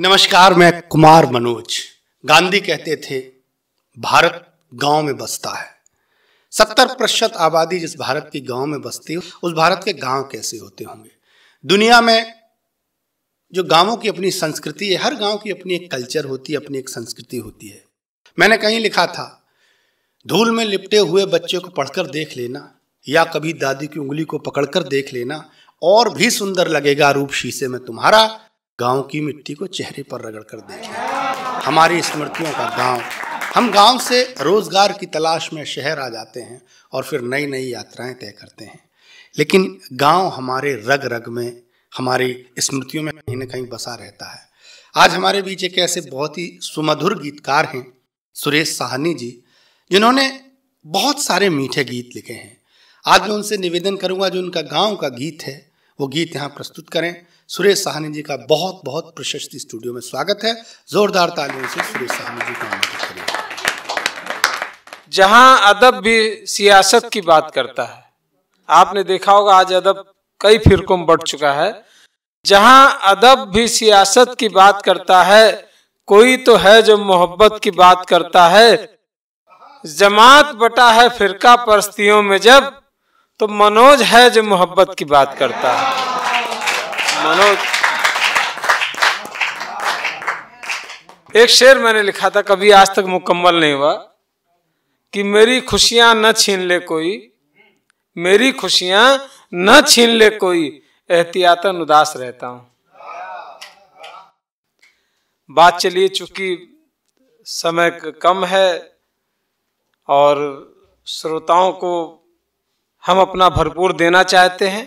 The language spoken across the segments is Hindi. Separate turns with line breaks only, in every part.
नमस्कार मैं कुमार मनोज गांधी कहते थे भारत गांव में बसता है सत्तर प्रतिशत आबादी जिस भारत की गांव में बसती है उस भारत के गांव कैसे होते होंगे दुनिया में जो गांवों की अपनी संस्कृति है हर गांव की अपनी एक कल्चर होती है अपनी एक संस्कृति होती है मैंने कहीं लिखा था धूल में लिपटे हुए बच्चे को पढ़कर देख लेना या कभी दादी की उंगली को पकड़कर देख लेना और भी सुंदर लगेगा रूप शीशे में तुम्हारा गांव की मिट्टी को चेहरे पर रगड़ कर देखें हमारी स्मृतियों का गांव हम गांव से रोज़गार की तलाश में शहर आ जाते हैं और फिर नई नई यात्राएं तय करते हैं लेकिन गांव हमारे रग रग में हमारी स्मृतियों में कहीं ना कहीं बसा रहता है आज हमारे बीच एक ऐसे बहुत ही सुमधुर गीतकार हैं सुरेश साहनी जी जिन्होंने बहुत सारे मीठे गीत लिखे हैं आज मैं उनसे निवेदन करूंगा जो उनका गांव का गीत है वो गीत यहाँ प्रस्तुत करें सुरेश साहनी जी का बहुत बहुत प्रशस्ति स्टूडियो में स्वागत है जोरदार तालियों से सुरेश साहनी जी का
जहां अदब भी सियासत की बात करता है आपने देखा होगा आज अदब कई फिरकों में बढ़ चुका है जहां अदब भी सियासत की बात करता है कोई तो है जो मोहब्बत की बात करता है जमात बटा है फिरका परस्तियों में जब तो मनोज है जो मोहब्बत की बात करता है मनोज एक शेर मैंने लिखा था कभी आज तक मुकम्मल नहीं हुआ कि मेरी खुशियां न छीन ले कोई मेरी खुशियां न छीन ले कोई एहतियातन उदास रहता हूं बात चलिए चूंकि समय कम है और श्रोताओं को हम अपना भरपूर देना चाहते हैं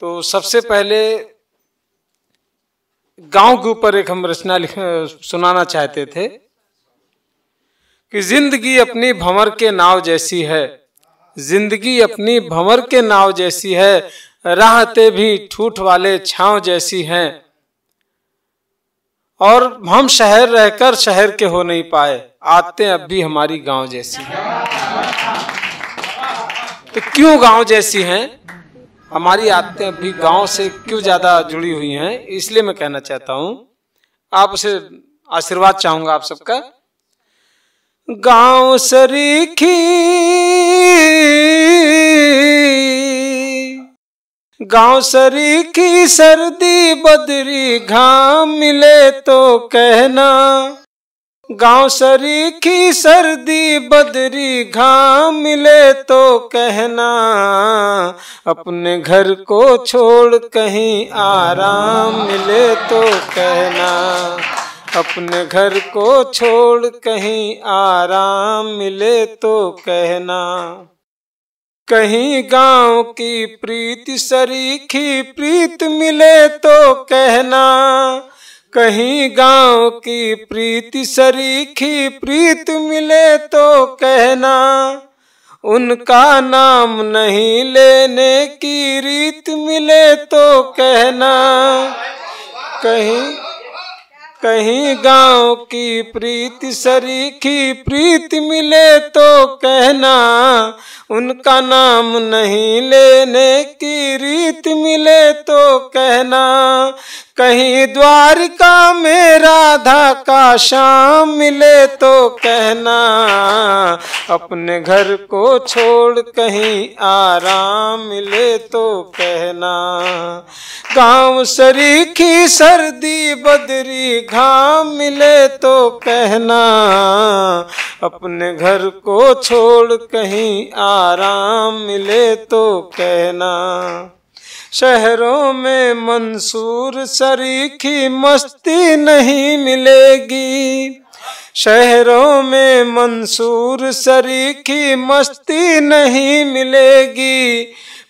तो सबसे पहले गांव के ऊपर एक हम रचना सुनाना चाहते थे कि जिंदगी अपनी भंवर के नाव जैसी है जिंदगी अपनी भंवर के नाव जैसी है राहते भी ठूठ वाले छाव जैसी हैं और हम शहर रहकर शहर के हो नहीं पाए आते अब भी हमारी गांव जैसी तो क्यों गांव जैसी हैं हमारी आदतें भी गांव से क्यों ज़्यादा जुड़ी हुई हैं इसलिए मैं कहना चाहता हूं आप उसे आशीर्वाद चाहूंगा आप सबका गांव सरीखी गांव सरीखी सर्दी बदरी घाम मिले तो कहना गांव की सर्दी बदरी घाम मिले तो कहना अपने घर को छोड़ कहीं आराम मिले तो कहना अपने घर को छोड़ कहीं आराम मिले तो कहना कहीं गांव की प्रीति सरीखी प्रीत मिले तो कहना कहीं गांव की प्रीति सरीखी प्रीत मिले तो कहना उनका नाम नहीं लेने की रीत मिले तो कहना कहीं कहीं गांव की प्रीति सरीखी प्रीत मिले तो कहना उनका नाम नहीं लेने की रीत मिले तो कहना कहीं द्वारिका में राधा का शाम मिले तो कहना अपने घर को छोड़ कहीं आराम मिले तो कहना गांव सरीखी सर्दी बदरी घाम मिले तो कहना अपने घर को छोड़ कहीं आराम मिले तो कहना शहरों में मंसूर शरीखी मस्ती नहीं मिलेगी शहरों में मंसूर शरीखी मस्ती नहीं मिलेगी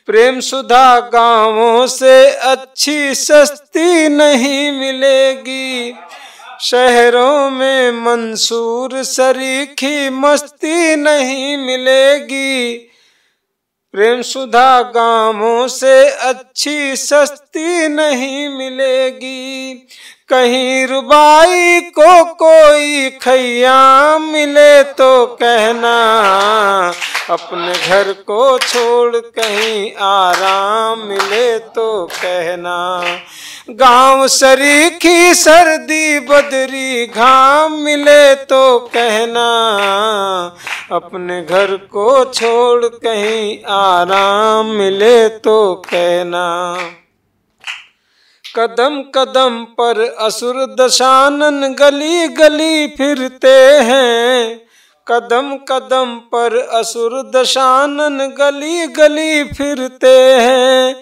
प्रेम सुधा गांवों से अच्छी सस्ती नहीं मिलेगी शहरों में मंसूर शरीखी मस्ती नहीं मिलेगी प्रेम सुधा गांवों से अच्छी सस्ती नहीं मिलेगी कहीं रुबाई को कोई खैया मिले तो कहना अपने घर को छोड़ कहीं आराम मिले तो कहना गांव शरीखी सर्दी बदरी घाम मिले तो कहना अपने घर को छोड़ कहीं आराम मिले तो कहना कदम कदम पर असुर दशानन गली गली फिरते हैं कदम कदम पर असुर दशानन गली गली फिरते हैं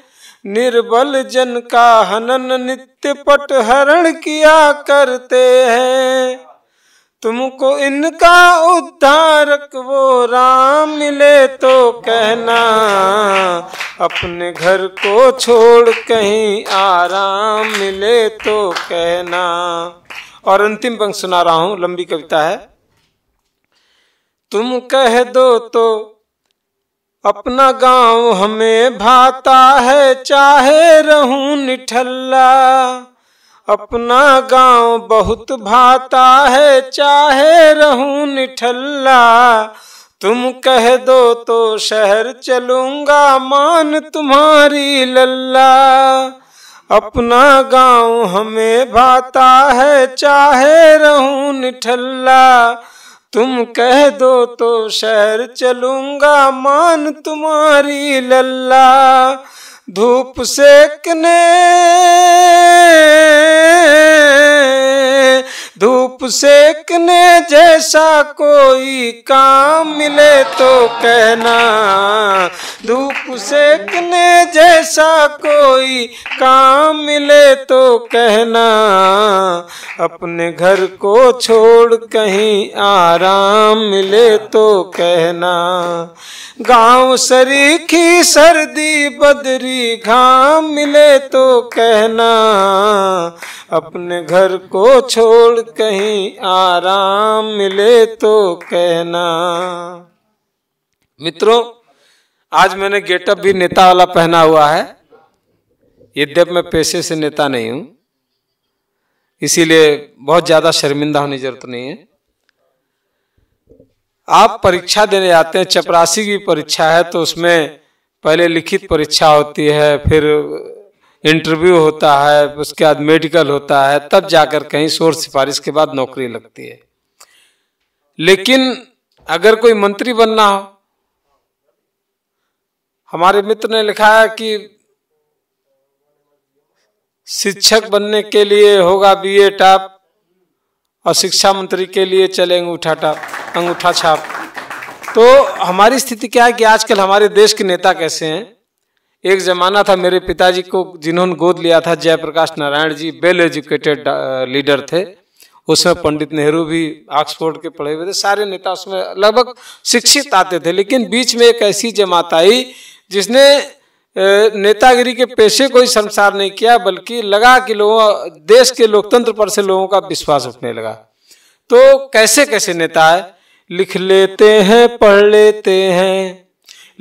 निर्बल जन का हनन नित्य पट हरण किया करते हैं तुमको इनका उद्धारक वो राम मिले तो कहना अपने घर को छोड़ कहीं आराम मिले तो कहना और अंतिम पंग सुना रहा हूं लंबी कविता है तुम कह दो तो अपना गांव हमें भाता है चाहे रहूं निठल्ला अपना गांव बहुत भाता है चाहे रहूं निठल्ला तुम कह दो तो शहर चलूंगा मान तुम्हारी लल्ला अपना गांव हमें भाता है चाहे रहूं निठल्ला तुम कह दो तो शहर चलूंगा मान तुम्हारी लल्ला धूप सेकने धूप सेकने जैसा कोई काम मिले तो कहना धूप सेकने जैसा कोई काम मिले तो कहना अपने घर को छोड़ कहीं आराम मिले तो कहना गांव सरीखी सर्दी बदरी घाम मिले तो कहना अपने घर को छोड़ कहीं आराम मिले तो कहना मित्रों आज मैंने गेटअप भी नेता वाला पहना हुआ है यद्यप मैं पेशे से नेता नहीं हूं इसीलिए बहुत ज्यादा शर्मिंदा होने जरूरत नहीं है आप परीक्षा देने जाते हैं चपरासी की परीक्षा है तो उसमें पहले लिखित परीक्षा होती है फिर इंटरव्यू होता है उसके बाद मेडिकल होता है तब जाकर कहीं शोर सिफारिश के बाद नौकरी लगती है लेकिन अगर कोई मंत्री बनना हो हमारे मित्र ने लिखा है कि शिक्षक बनने के लिए होगा बीए टॉप और शिक्षा मंत्री के लिए चले अंगूठा टॉप अंगूठा छाप तो हमारी स्थिति क्या है कि आजकल हमारे देश के नेता कैसे हैं एक जमाना था मेरे पिताजी को जिन्होंने गोद लिया था Jayaprakash Narayan ji well educated leader थे उसमें पंडित नेहरू भी ऑक्सफोर्ड के पढ़े हुए थे सारे नेता उसमें लगभग शिक्षित आते थे लेकिन बीच में एक ऐसी जमात आई जिसने नेतागिरी के पेशे को ही संसार नहीं किया बल्कि लगा कि लोगों देश के लोकतंत्र पर से लोगों का विश्वास उठने लगा तो कैसे कैसे नेता है लिख लेते हैं पढ़ लेते हैं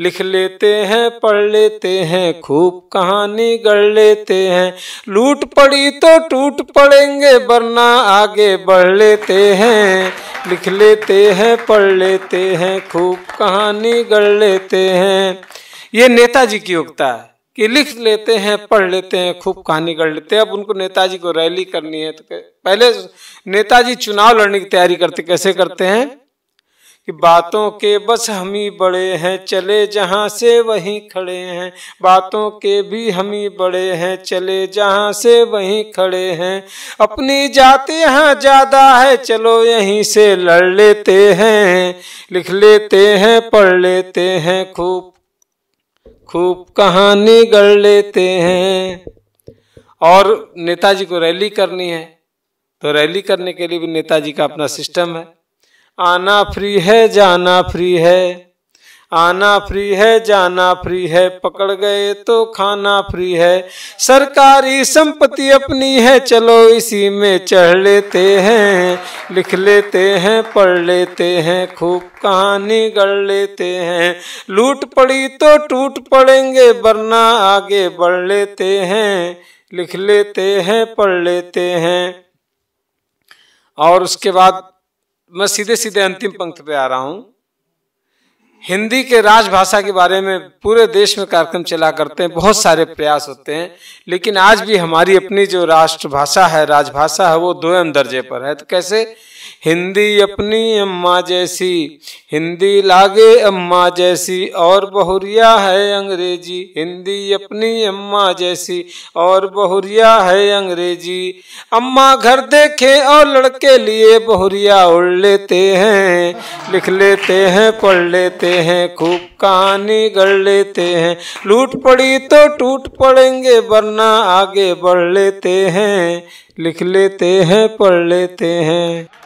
लिख लेते हैं पढ़ लेते हैं खूब कहानी गढ़ लेते हैं लूट पड़ी तो टूट पड़ेंगे वरना आगे बढ़ लेते हैं लिख लेते हैं पढ़ लेते हैं खूब कहानी गढ़ लेते हैं ये नेताजी की उगता है कि लिख लेते हैं पढ़ लेते हैं खूब कहानी गढ़ लेते हैं अब उनको नेताजी को रैली करनी है तो पहले नेताजी चुनाव लड़ने की तैयारी करते कैसे करते हैं कि बातों के बस हम ही बड़े हैं चले जहाँ से वहीं खड़े हैं बातों के भी हम ही बड़े हैं चले जहाँ से वहीं खड़े हैं अपनी जात यहाँ ज़्यादा है चलो यहीं से लड़ लेते हैं लिख लेते हैं पढ़ लेते हैं खूब खूब कहानी गढ़ लेते हैं और नेताजी को रैली करनी है तो रैली करने के लिए भी नेताजी का अपना सिस्टम है आना फ्री है जाना फ्री है आना फ्री है जाना फ्री है पकड़ गए तो खाना फ्री है सरकारी संपत्ति अपनी है चलो इसी में चढ़ लेते हैं लिख लेते हैं पढ़ लेते हैं खूब कहानी गढ़ लेते हैं लूट पड़ी तो टूट पड़ेंगे वरना आगे बढ़ लेते हैं लिख लेते हैं पढ़ लेते हैं और उसके बाद मैं सीधे सीधे अंतिम पंक्ति पे आ रहा हूं हिंदी के राजभाषा के बारे में पूरे देश में कार्यक्रम चला करते हैं बहुत सारे प्रयास होते हैं लेकिन आज भी हमारी अपनी जो राष्ट्रभाषा है राजभाषा है वो दोयम दर्जे पर है तो कैसे हिंदी अपनी अम्मा जैसी हिंदी लागे अम्मा जैसी और बहुरिया है अंग्रेजी हिंदी अपनी अम्मा जैसी और बहुरिया है अंग्रेजी अम्मा घर देखे और लड़के लिए बहुरिया उड़ लेते हैं लिख लेते हैं पढ़ लेते हैं खूब कहानी गढ़ लेते हैं लूट पड़ी तो टूट पड़ेंगे वरना आगे बढ़ लेते हैं
लिख लेते हैं पढ़ लेते हैं